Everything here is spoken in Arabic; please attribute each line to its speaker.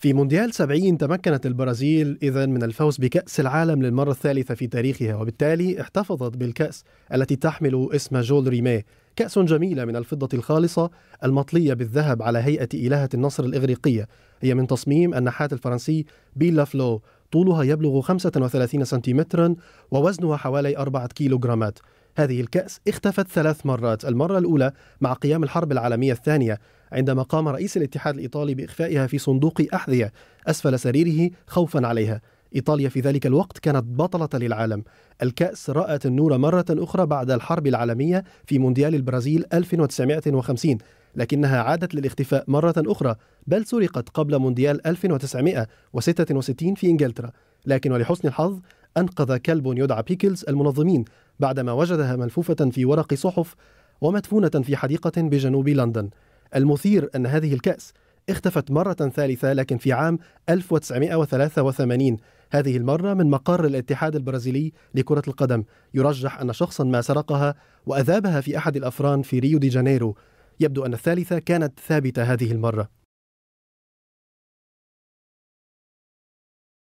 Speaker 1: في مونديال 70 تمكنت البرازيل إذا من الفوز بكأس العالم للمرة الثالثة في تاريخها وبالتالي احتفظت بالكأس التي تحمل اسم جول ريميه كأس جميلة من الفضة الخالصة المطلية بالذهب على هيئة إلهة النصر الإغريقية هي من تصميم النحات الفرنسي بيلا فلو طولها يبلغ 35 سنتيمترا ووزنها حوالي 4 كيلوغرامات هذه الكأس اختفت ثلاث مرات المرة الأولى مع قيام الحرب العالمية الثانية عندما قام رئيس الاتحاد الإيطالي بإخفائها في صندوق أحذية أسفل سريره خوفا عليها إيطاليا في ذلك الوقت كانت بطلة للعالم الكأس رأت النور مرة أخرى بعد الحرب العالمية في مونديال البرازيل 1950 لكنها عادت للاختفاء مرة أخرى بل سرقت قبل مونديال 1966 في إنجلترا لكن ولحسن الحظ أنقذ كلب يدعى بيكلز المنظمين بعدما وجدها ملفوفة في ورق صحف ومدفونة في حديقة بجنوب لندن المثير أن هذه الكأس اختفت مرة ثالثة لكن في عام 1983 هذه المرة من مقر الاتحاد البرازيلي لكرة القدم يرجح أن شخصا ما سرقها وأذابها في أحد الأفران في ريو دي جانيرو يبدو أن الثالثة كانت ثابتة هذه المرة